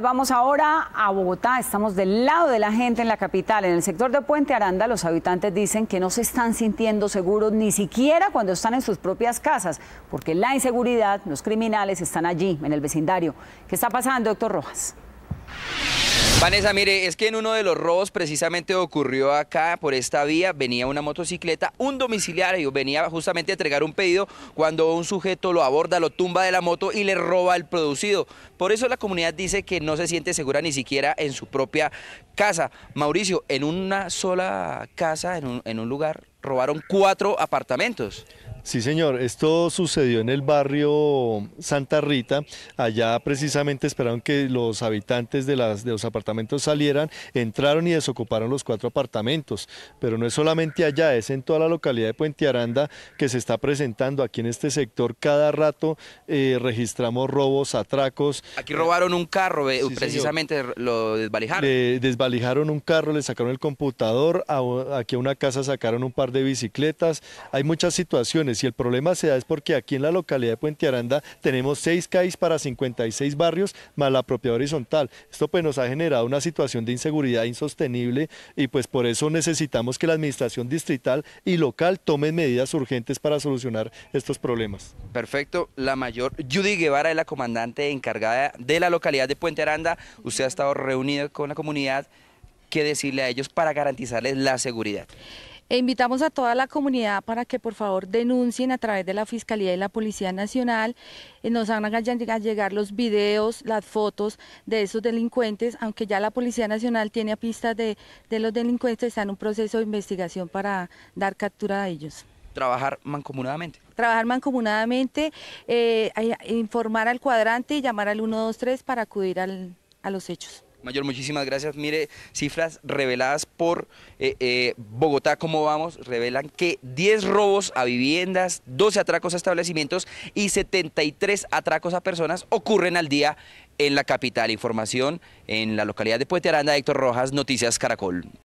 Vamos ahora a Bogotá, estamos del lado de la gente en la capital. En el sector de Puente Aranda los habitantes dicen que no se están sintiendo seguros ni siquiera cuando están en sus propias casas, porque la inseguridad, los criminales están allí, en el vecindario. ¿Qué está pasando, doctor Rojas? Vanessa, mire, es que en uno de los robos precisamente ocurrió acá por esta vía, venía una motocicleta, un domiciliario venía justamente a entregar un pedido cuando un sujeto lo aborda, lo tumba de la moto y le roba el producido. Por eso la comunidad dice que no se siente segura ni siquiera en su propia casa. Mauricio, en una sola casa, en un, en un lugar, robaron cuatro apartamentos. Sí, señor, esto sucedió en el barrio Santa Rita. Allá precisamente esperaron que los habitantes de, las, los apartamentos salieran, entraron y desocuparon los cuatro apartamentos. Pero no es solamente allá, es en toda la localidad de Puente Aranda que se está presentando aquí en este sector. Cada rato eh, registramos robos, atracos. Aquí robaron un carro, precisamente lo desvalijaron. desvalijaron un carro, le sacaron el computador, aquí a una casa sacaron un par de bicicletas. Hay muchas situaciones si el problema se da es porque aquí en la localidad de Puente Aranda tenemos seis CAIs para 56 barrios más la propiedad horizontal. Esto pues nos ha generado una situación de inseguridad insostenible y pues por eso necesitamos que la administración distrital y local tomen medidas urgentes para solucionar estos problemas. Perfecto, la mayor Judy Guevara es la comandante encargada de la localidad de Puente Aranda. Usted ha estado reunido con la comunidad. ¿Qué decirle a ellos para garantizarles la seguridad? E invitamos a toda la comunidad para que por favor denuncien a través de la Fiscalía y la Policía Nacional. Eh, nos van a llegar los videos, las fotos de esos delincuentes, aunque ya la Policía Nacional tiene a pistas de, los delincuentes, está en un proceso de investigación para dar captura a ellos trabajar mancomunadamente. Trabajar mancomunadamente, eh, informar al cuadrante y llamar al 123 para acudir a los hechos. Mayor, muchísimas gracias. Mire, cifras reveladas por eh, eh, Bogotá, ¿cómo vamos? Revelan que 10 robos a viviendas, 12 atracos a establecimientos y 73 atracos a personas ocurren al día en la capital. Información en la localidad de Puente Aranda, Héctor Rojas, Noticias Caracol.